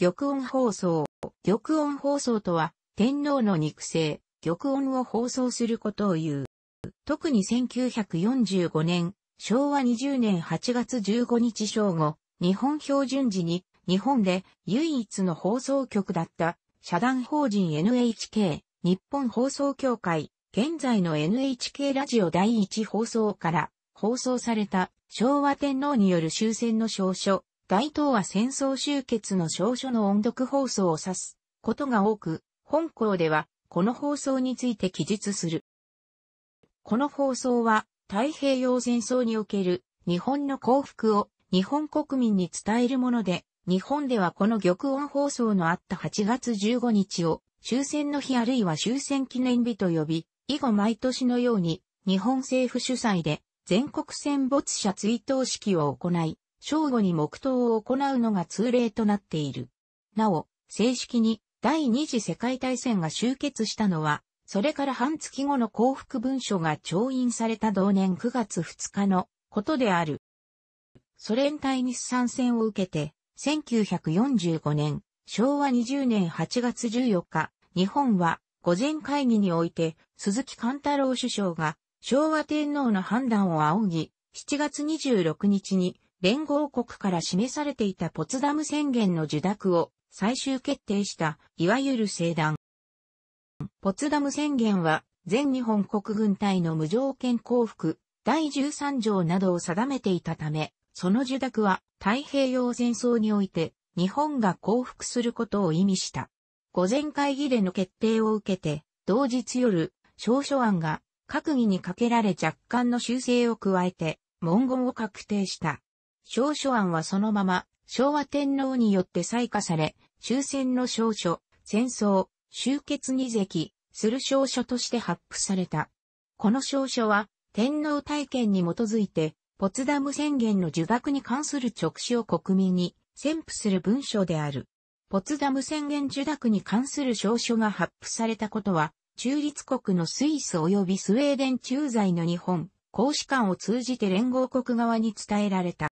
玉音放送。玉音放送とは、天皇の肉声、玉音を放送することを言う。特に1945年、昭和20年8月15日正午、日本標準時に、日本で唯一の放送局だった、社団法人 NHK、日本放送協会、現在の NHK ラジオ第一放送から放送された昭和天皇による終戦の証書、大東亜戦争終結の証書の音読放送を指すことが多く、本校ではこの放送について記述する。この放送は太平洋戦争における日本の幸福を日本国民に伝えるもので、日本ではこの玉音放送のあった8月15日を終戦の日あるいは終戦記念日と呼び、以後毎年のように日本政府主催で全国戦没者追悼式を行い、正午に黙祷を行うのが通例となっている。なお、正式に第二次世界大戦が終結したのは、それから半月後の幸福文書が調印された同年9月2日のことである。ソ連対日参戦を受けて、1945年、昭和20年8月14日、日本は午前会議において、鈴木貫太郎首相が昭和天皇の判断を仰ぎ、7月26日に連合国から示されていたポツダム宣言の受諾を最終決定した、いわゆる政団。ポツダム宣言は、全日本国軍隊の無条件降伏、第13条などを定めていたため、その受諾は太平洋戦争において日本が降伏することを意味した。午前会議での決定を受けて、同日夜、証書案が閣議にかけられ若干の修正を加えて、文言を確定した。証書案はそのまま、昭和天皇によって採火され、終戦の証書、戦争、終結に席、する証書として発布された。この証書は、天皇体験に基づいて、ポツダム宣言の受諾に関する直視を国民に宣布する文書である。ポツダム宣言受諾に関する証書が発布されたことは、中立国のスイス及びスウェーデン駐在の日本、公使館を通じて連合国側に伝えられた。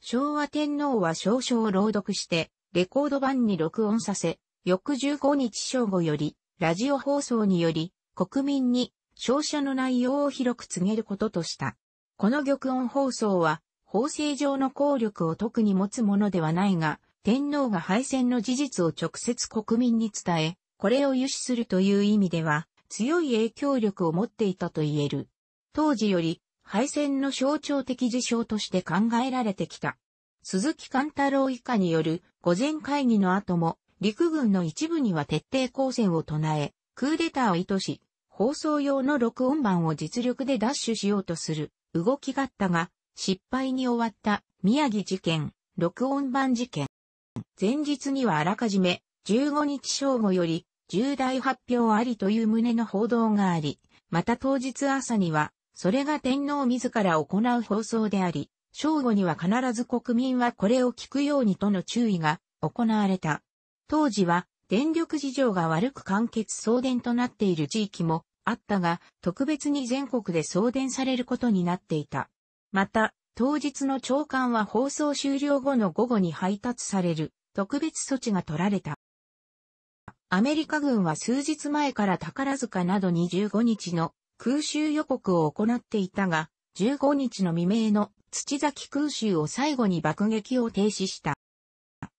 昭和天皇は少々朗読して、レコード版に録音させ、翌15日正午より、ラジオ放送により、国民に、照射の内容を広く告げることとした。この玉音放送は、法制上の効力を特に持つものではないが、天皇が敗戦の事実を直接国民に伝え、これを輸出するという意味では、強い影響力を持っていたと言える。当時より、敗戦の象徴的事象として考えられてきた。鈴木貫太郎以下による午前会議の後も陸軍の一部には徹底抗戦を唱え、クーデターを意図し、放送用の録音版を実力で奪取しようとする動きがあったが、失敗に終わった宮城事件、録音版事件。前日にはあらかじめ15日正午より重大発表ありという旨の報道があり、また当日朝にはそれが天皇自ら行う放送であり、正午には必ず国民はこれを聞くようにとの注意が行われた。当時は電力事情が悪く完結送電となっている地域もあったが、特別に全国で送電されることになっていた。また、当日の朝刊は放送終了後の午後に配達される特別措置が取られた。アメリカ軍は数日前から宝塚など25日の空襲予告を行っていたが、15日の未明の土崎空襲を最後に爆撃を停止した。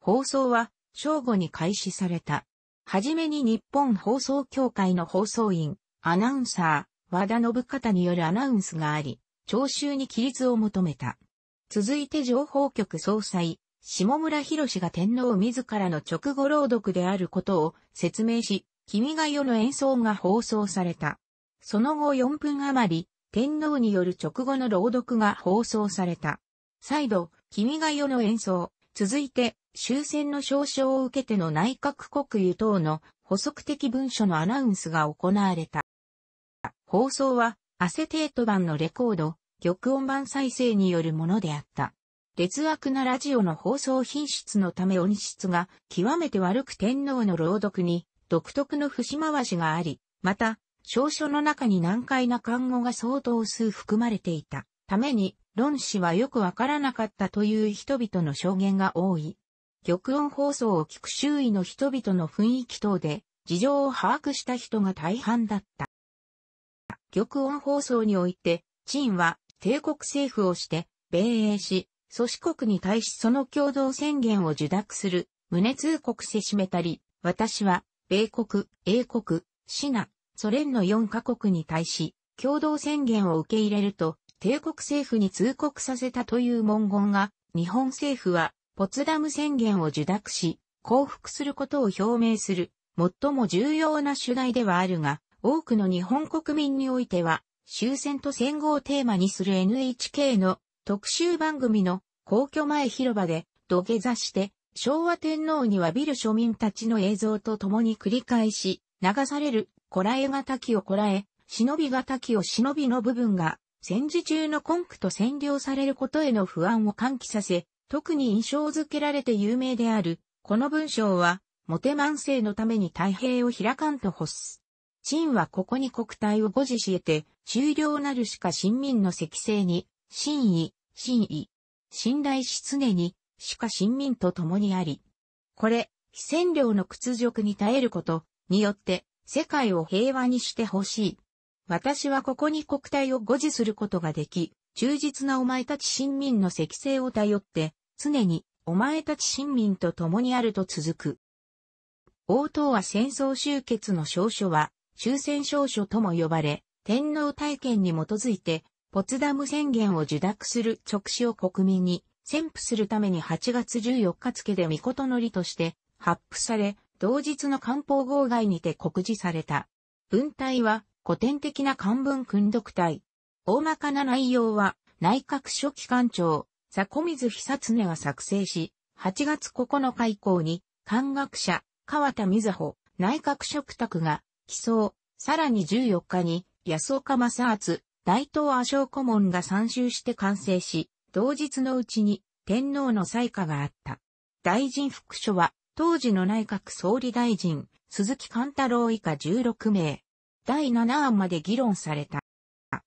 放送は正午に開始された。はじめに日本放送協会の放送員、アナウンサー、和田信方によるアナウンスがあり、聴衆に規律を求めた。続いて情報局総裁、下村博士が天皇自らの直後朗読であることを説明し、君が世の演奏が放送された。その後4分余り、天皇による直後の朗読が放送された。再度、君が代の演奏、続いて、終戦の証書を受けての内閣国有等の補足的文書のアナウンスが行われた。放送は、アセテート版のレコード、玉音版再生によるものであった。劣悪なラジオの放送品質のため音質が極めて悪く天皇の朗読に独特の節回しがあり、また証書の中に難解な漢語が相当数含まれていたために、論士はよくわからなかったという人々の証言が多い。玉音放送を聞く周囲の人々の雰囲気等で、事情を把握した人が大半だった。玉音放送において、陳は帝国政府をして、米英し、祖織国に対しその共同宣言を受諾する、胸通告せしめたり、私は、米国、英国、シナ、ソ連の4カ国に対し、共同宣言を受け入れると、帝国政府に通告させたという文言が、日本政府は、ポツダム宣言を受諾し、降伏することを表明する、最も重要な主題ではあるが、多くの日本国民においては、終戦と戦後をテーマにする NHK の特集番組の皇居前広場で土下座して、昭和天皇にはビル庶民たちの映像と共に繰り返し流されるこらえがたきをこらえ、忍びがたきを忍びの部分が、戦時中の根拠と占領されることへの不安を喚起させ、特に印象づけられて有名である、この文章は、モテ万世のために太平を開かんと欲す。陳はここに国体を誤字し得て、終了なるしか新民の積成に、真意、真意、信頼し常に、しか新民と共にあり。これ、非占領の屈辱に耐えることによって、世界を平和にしてほしい。私はここに国体を護持することができ、忠実なお前たち新民の積成を頼って、常にお前たち新民と共にあると続く。王党は戦争終結の証書は、終戦証書とも呼ばれ、天皇体験に基づいて、ポツダム宣言を受諾する直視を国民に、宣布するために8月14日付で御事のりとして、発布され、同日の官報号外にて告示された。文体は古典的な漢文訓読体。大まかな内容は内閣書記官庁、佐古水久常が作成し、8月9日以降に、官学者、川田瑞穂、内閣職宅が、起草、さらに14日に、安岡正厚、大東亜小顧問が参集して完成し、同日のうちに、天皇の採下があった。大臣副書は、当時の内閣総理大臣、鈴木貫太郎以下16名。第7案まで議論された。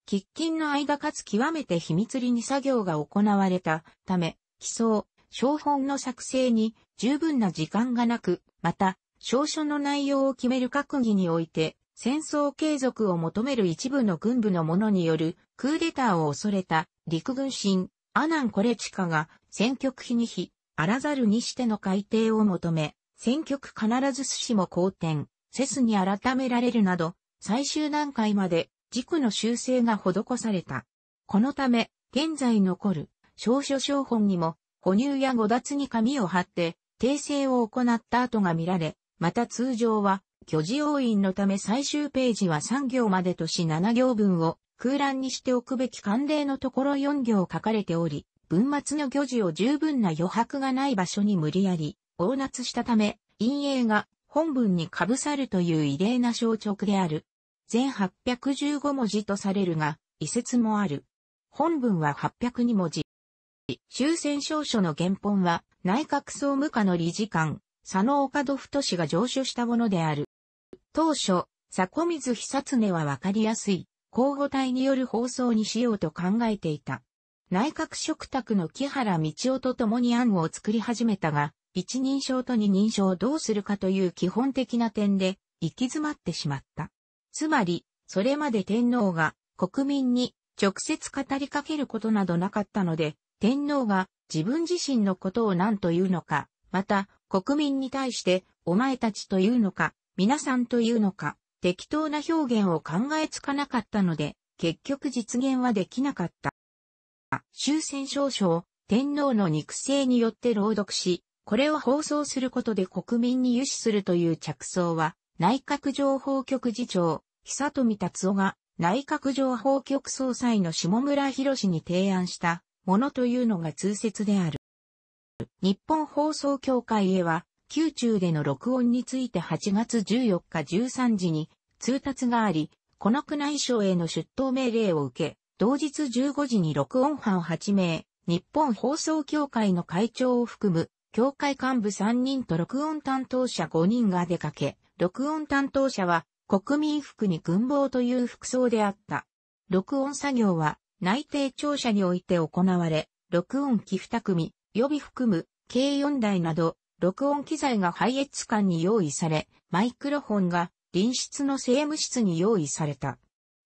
喫緊の間かつ極めて秘密裏に作業が行われたため、起草、小本の作成に十分な時間がなく、また、証書の内容を決める閣議において、戦争継続を求める一部の軍部の者によるクーデターを恐れた陸軍神、アナン・コレチカが選挙区費に非あらざるにしての改定を求め、選挙区必ず寿司も好転、セスに改められるなど、最終段階まで軸の修正が施された。このため、現在残る、少書商本にも、哺乳や誤脱に紙を貼って、訂正を行った跡が見られ、また通常は、巨字要因のため最終ページは3行までとし7行分を空欄にしておくべき慣例のところ4行書かれており、文末の漁事を十分な余白がない場所に無理やり、大夏したため、陰影が本文に被さるという異例な象徴である。全815文字とされるが、遺説もある。本文は802文字。終戦証書の原本は、内閣総務課の理事官、佐野岡戸太氏が上書したものである。当初、古水久常はわかりやすい、交互体による放送にしようと考えていた。内閣食卓の木原道夫と共に案を作り始めたが、一人称と二人称をどうするかという基本的な点で行き詰まってしまった。つまり、それまで天皇が国民に直接語りかけることなどなかったので、天皇が自分自身のことを何というのか、また国民に対してお前たちというのか、皆さんというのか、適当な表現を考えつかなかったので、結局実現はできなかった。終戦証書を天皇の肉声によって朗読し、これを放送することで国民に輸出するという着想は、内閣情報局次長、久富達夫が内閣情報局総裁の下村博士に提案したものというのが通説である。日本放送協会へは、宮中での録音について8月14日13時に通達があり、この区内省への出頭命令を受け、同日15時に録音班8名、日本放送協会の会長を含む、協会幹部3人と録音担当者5人が出かけ、録音担当者は国民服に軍帽という服装であった。録音作業は内定庁舎において行われ、録音機2組、予備含む計4台など、録音機材が配列館に用意され、マイクロフォンが隣室の政務室に用意された。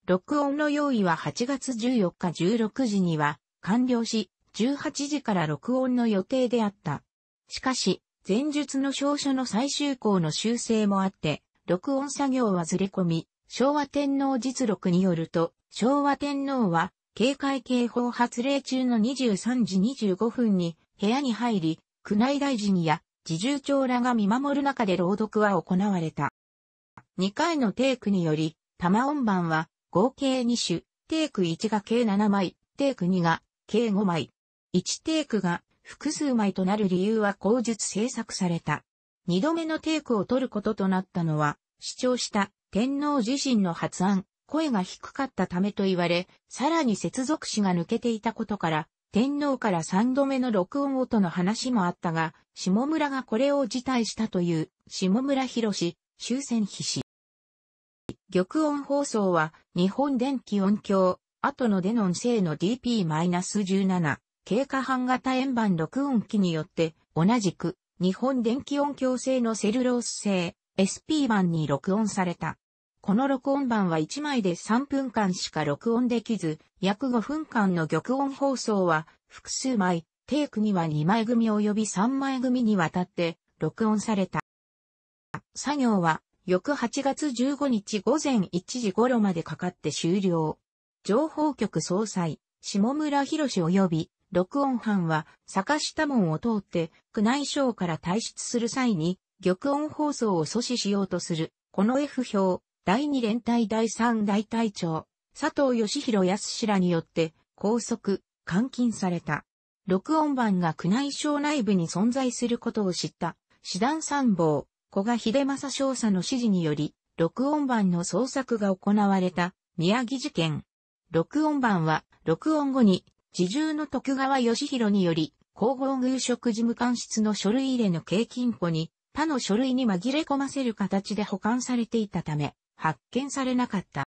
録音の用意は8月14日16時には完了し、18時から録音の予定であった。しかし、前述の証書の最終項の修正もあって、録音作業はずれ込み、昭和天皇実録によると、昭和天皇は、警戒警報発令中の23時25分に部屋に入り、宮内大臣や自重長らが見守る中で朗読は行われた。2回のテイクにより、玉音版は合計2種、テイク1が計7枚、テイク2が計5枚。1テイクが複数枚となる理由は口述制作された。2度目のテイクを取ることとなったのは、主張した天皇自身の発案、声が低かったためと言われ、さらに接続詞が抜けていたことから、天皇から3度目の録音音の話もあったが、下村がこれを辞退したという、下村博士、終戦必史。玉音放送は、日本電気音響、後のデノン製の DP-17、経過半型円盤録音機によって、同じく、日本電気音響製のセルロース製、SP 版に録音された。この録音版は1枚で3分間しか録音できず、約5分間の玉音放送は、複数枚、テイクには2枚組及び3枚組にわたって、録音された。作業は、翌8月15日午前1時頃までかかって終了。情報局総裁、下村博士及び、録音班は、坂下門を通って、区内省から退出する際に、玉音放送を阻止しようとする、この F 表、第2連隊第3大隊長、佐藤義弘康らによって、拘束、監禁された。録音版が区内省内部に存在することを知った、師団参謀、古賀秀政少佐の指示により、録音版の捜索が行われた宮城事件。録音版は、録音後に、自重の徳川義弘により、皇后宮職事務官室の書類入れの軽金庫に、他の書類に紛れ込ませる形で保管されていたため、発見されなかった。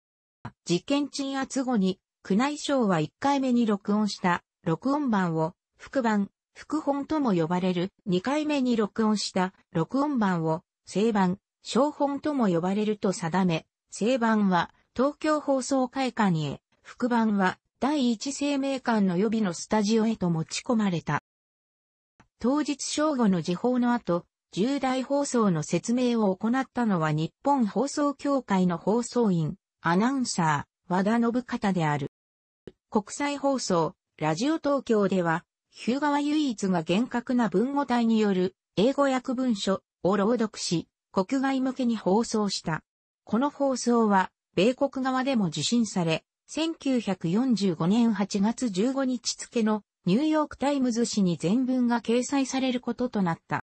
事件鎮圧後に、宮内省は1回目に録音した録音版を、副版、副本とも呼ばれる2回目に録音した録音版を正版、小本とも呼ばれると定め、正版は東京放送会館へ、副版は第一生命館の予備のスタジオへと持ち込まれた。当日正午の時報の後、重大放送の説明を行ったのは日本放送協会の放送員、アナウンサー、和田信方である。国際放送、ラジオ東京では、日向は唯一が厳格な文語体による英語訳文書、を朗読し、国外向けに放送した。この放送は、米国側でも受信され、1945年8月15日付のニューヨークタイムズ紙に全文が掲載されることとなった。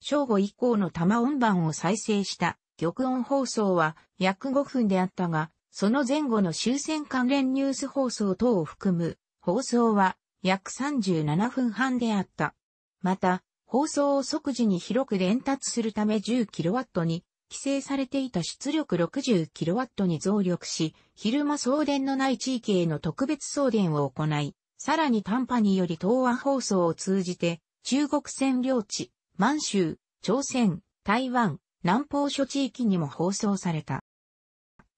正午以降の玉音版を再生した玉音放送は約5分であったが、その前後の終戦関連ニュース放送等を含む放送は約37分半であった。また、放送を即時に広く伝達するため 10kW に、規制されていた出力 60kW に増力し、昼間送電のない地域への特別送電を行い、さらに短波により東亜放送を通じて、中国占領地、満州、朝鮮、台湾、南方諸地域にも放送された。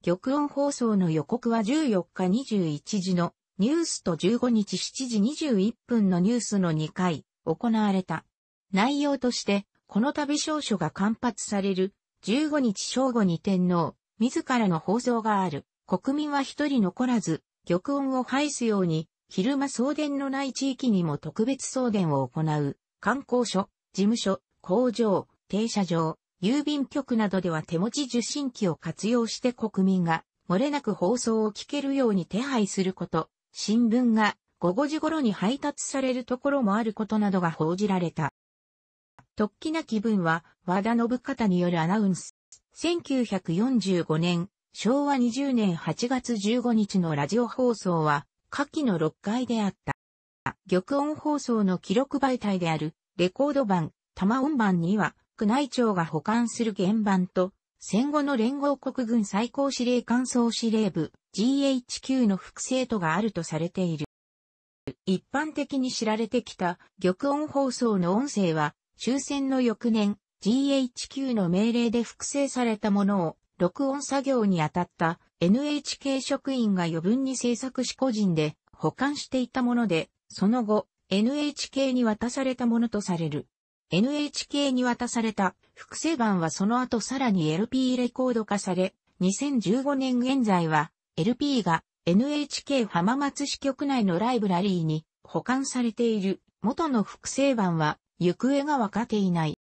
玉音放送の予告は14日21時のニュースと15日7時21分のニュースの2回行われた。内容として、この度少書が刊発される、15日正午に天皇、自らの放送がある、国民は一人残らず、玉音を排すように、昼間送電のない地域にも特別送電を行う、観光所、事務所、工場、停車場、郵便局などでは手持ち受信機を活用して国民が漏れなく放送を聞けるように手配すること、新聞が午後時頃に配達されるところもあることなどが報じられた。突起な気分は和田信方によるアナウンス。1945年、昭和20年8月15日のラジオ放送は、下記の6回であった。玉音放送の記録媒体である、レコード版、玉音版には、宮内庁が保管する原版と、戦後の連合国軍最高司令官総司令部 GHQ の複製とがあるとされている。一般的に知られてきた玉音放送の音声は終戦の翌年、GHQ の命令で複製されたものを、録音作業に当たった NHK 職員が余分に制作し個人で保管していたもので、その後、NHK に渡されたものとされる。NHK に渡された複製版はその後さらに LP レコード化され、2015年現在は LP が NHK 浜松支局内のライブラリーに保管されている元の複製版は行方がわかっていない。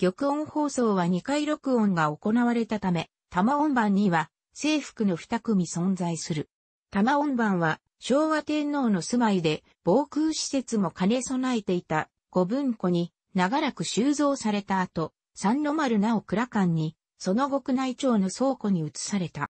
玉音放送は2回録音が行われたため、玉音版には制服の2組存在する。玉音版は昭和天皇の住まいで防空施設も兼ね備えていた五文庫に長らく収蔵された後、三の丸なお倉館に、その国内庁の倉庫に移された。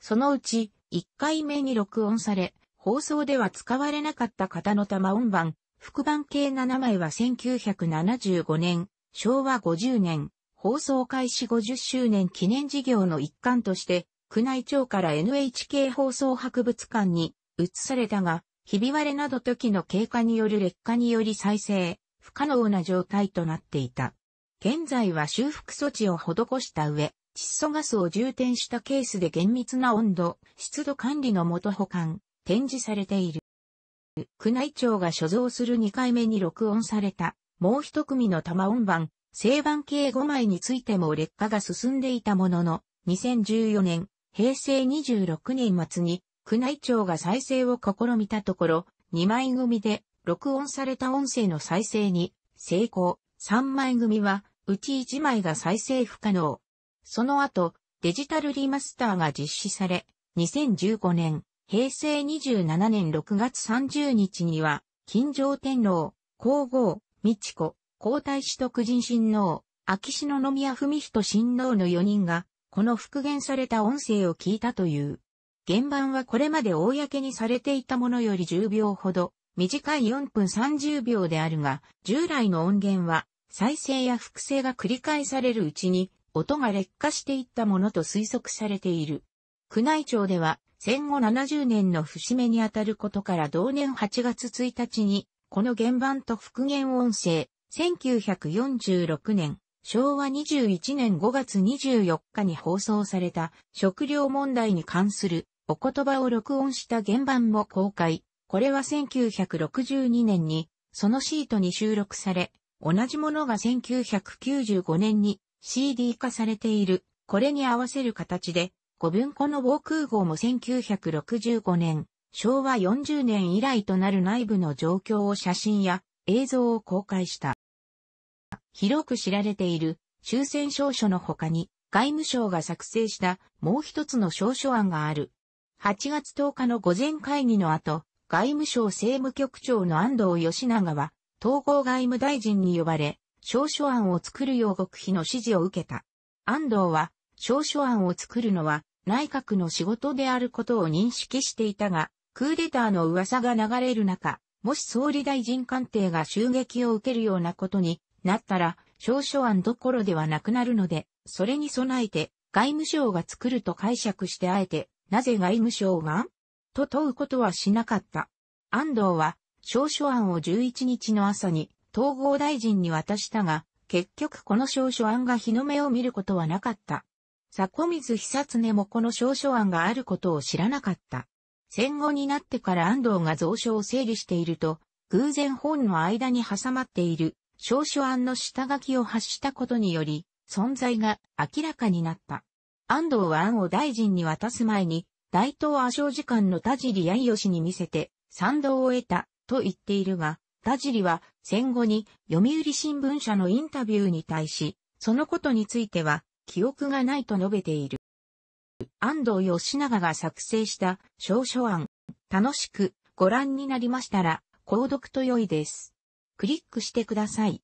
そのうち1回目に録音され、放送では使われなかった方の玉音版、副番系7枚は1975年、昭和50年、放送開始50周年記念事業の一環として、宮内庁から NHK 放送博物館に移されたが、ひび割れなど時の経過による劣化により再生、不可能な状態となっていた。現在は修復措置を施した上、窒素ガスを充填したケースで厳密な温度、湿度管理のもと保管、展示されている。宮内庁が所蔵する2回目に録音された、もう一組の玉音版、正版計5枚についても劣化が進んでいたものの、2014年、平成26年末に、宮内庁が再生を試みたところ、2枚組で録音された音声の再生に成功、3枚組は、うち1枚が再生不可能。その後、デジタルリマスターが実施され、2015年、平成27年6月30日には、金城天皇、皇后、美智子、皇太子と九人親王、秋篠宮文人親王の4人が、この復元された音声を聞いたという。原版はこれまで公にされていたものより10秒ほど、短い4分30秒であるが、従来の音源は、再生や複製が繰り返されるうちに、音が劣化していったものと推測されている。宮内庁では、戦後70年の節目にあたることから同年8月1日に、この原版と復元音声、1946年、昭和21年5月24日に放送された食料問題に関するお言葉を録音した原版も公開。これは1962年にそのシートに収録され、同じものが1995年に CD 化されている。これに合わせる形で五分子の防空壕も1965年、昭和40年以来となる内部の状況を写真や映像を公開した。広く知られている終戦証書の他に外務省が作成したもう一つの証書案がある。8月10日の午前会議の後、外務省政務局長の安藤義長は統合外務大臣に呼ばれ、証書案を作るよう極秘の指示を受けた。安藤は、証書案を作るのは内閣の仕事であることを認識していたが、クーデターの噂が流れる中、もし総理大臣官邸が襲撃を受けるようなことになったら、少書案どころではなくなるので、それに備えて外務省が作ると解釈してあえて、なぜ外務省がと問うことはしなかった。安藤は、少書案を11日の朝に統合大臣に渡したが、結局この少書案が日の目を見ることはなかった。迫水久常もこの証書案があることを知らなかった。戦後になってから安藤が蔵書を整理していると、偶然本の間に挟まっている証書案の下書きを発したことにより、存在が明らかになった。安藤は案を大臣に渡す前に、大東亜小時間の田尻八義に見せて、賛同を得た、と言っているが、田尻は戦後に読売新聞社のインタビューに対し、そのことについては記憶がないと述べている。安藤義長が作成した証書案。楽しくご覧になりましたら、購読と良いです。クリックしてください。